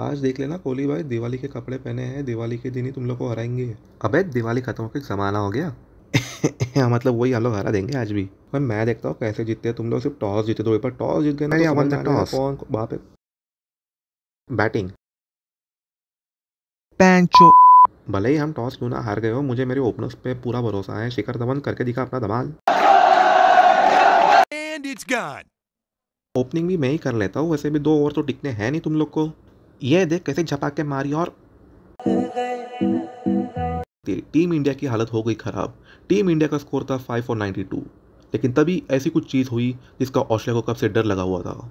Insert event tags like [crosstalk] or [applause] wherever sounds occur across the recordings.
आज देख लेना कोहली भाई दिवाली के कपड़े पहने हैं दिवाली के दिन ही तुम लोग को हराएंगे अबे दिवाली खत्म होकर जमाना हो गया [laughs] हाँ, मतलब वही हम लोग हरा देंगे आज भी पर मैं देखता हूँ कैसे जीतते हैं तुम लोग सिर्फ टॉस जीते दो तो पर टॉस जीत गए तो तो कौन बैटिंग पैंचो भले ही हम टॉस क्यों ना हार गए हो मुझे मेरे ओपनर्स पे पूरा भरोसा है शिखर धवन करके दिखा अपना धमाल ओपनिंग भी मैं ही कर लेता हूँ वैसे भी दो ओवर तो टिकने हैं नहीं तुम लोग को ये देख कैसे झपाके मारी और टीम इंडिया की हालत हो गई खराब टीम इंडिया का स्कोर था फाइव फॉर नाइनटी टू लेकिन तभी ऐसी कुछ चीज़ हुई जिसका ऑस्ट्रेलिया को कब से डर लगा हुआ था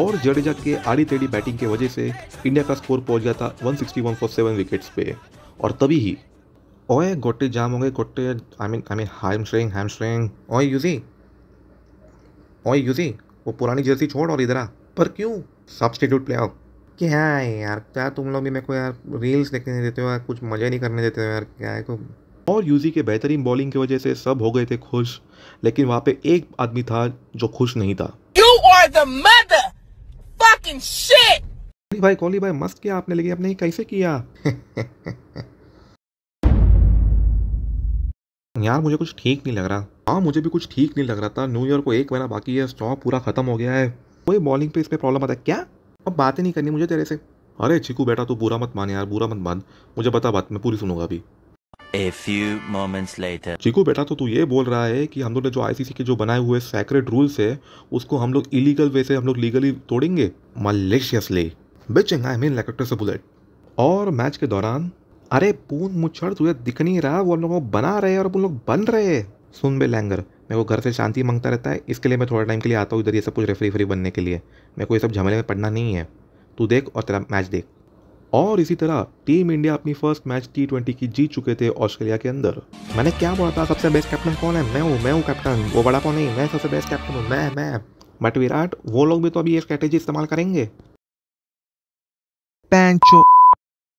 और जडेजा के आड़ी टेढ़ी बैटिंग की वजह से इंडिया का स्कोर पहुंच गया था 161 फॉर सेवन विकेट्स पे और तभी ही ओए गोटे जाम हो गए गोटे आई मीन आई मीन हाइम स्ट्रेंग हाइम स्ट्रेंग ओए यूजी ओए यूजी वो पुरानी जर्सी छोड़ और इधर आ पर क्यों सब्सटीट्यूट प्ले आउट क्या है यार क्या तुम लोग भी मेरे को यार रील्स देखने नहीं देते हो यार कुछ मज़े नहीं करने देते हो यार क्या है को और यूजी के बेहतरीन बॉलिंग की वजह से सब हो गए थे खुश लेकिन वहाँ पे एक आदमी था जो खुश नहीं था you are the mother fucking shit Kohli भाई कोहली भाई मस्त किया आपने लेकिन आपने कैसे किया [laughs] यार मुझे कुछ ठीक नहीं लग रहा हाँ मुझे भी कुछ ठीक नहीं लग रहा था न्यू ईयर को एक महीना बाकी है स्टॉक पूरा खत्म हो गया है मुझे बॉलिंग पे इस पर प्रॉब्लम आता है क्या अब बातें नहीं करनी मुझे तेरे से अरे चिकू बेटा तू तो बुरा मत मान यार बुरा मत मान मुझे बता बात मैं पूरी सुनूंगा अभी A few moments later. Chikoo बेटा तो तू ये बोल रहा है कि हम लोग ने जो आईसीसी के जो बनाए हुए सैक्रेट रूल्स है उसको हम लोग इलीगल वे से हम लोग लीगली तोड़ेंगे मलेशियसली बिचिंग आई मीन लैक्टर से बुलेट और मैच के दौरान अरे पून मुछड़ तुझे दिख नहीं रहा वो लोग बना रहे और उन लोग बन रहे सुन बे लैंगर मेरे को घर से शांति मांगता रहता है इसके लिए मैं थोड़ा टाइम के लिए आता हूँ इधर ये सब कुछ रेफरी फ्री बनने के लिए मेरे को ये सब झमेले में पढ़ना नहीं है तू देख और तेरा मैच देख और इसी तरह टीम इंडिया अपनी फर्स्ट मैच टी ट्वेंटी की जीत चुके थे ऑस्ट्रेलिया के अंदर मैंने क्या बोला था सबसे बेस्ट कैप्टन कौन है मैं हूँ मैं हूँ कैप्टन वो बड़ा कौन नहीं मैं सबसे बेस्ट कैप्टन हूँ मैं मैं बट विराट वो लोग भी तो अभी ये स्ट्रैटेजी इस्तेमाल करेंगे पैंचो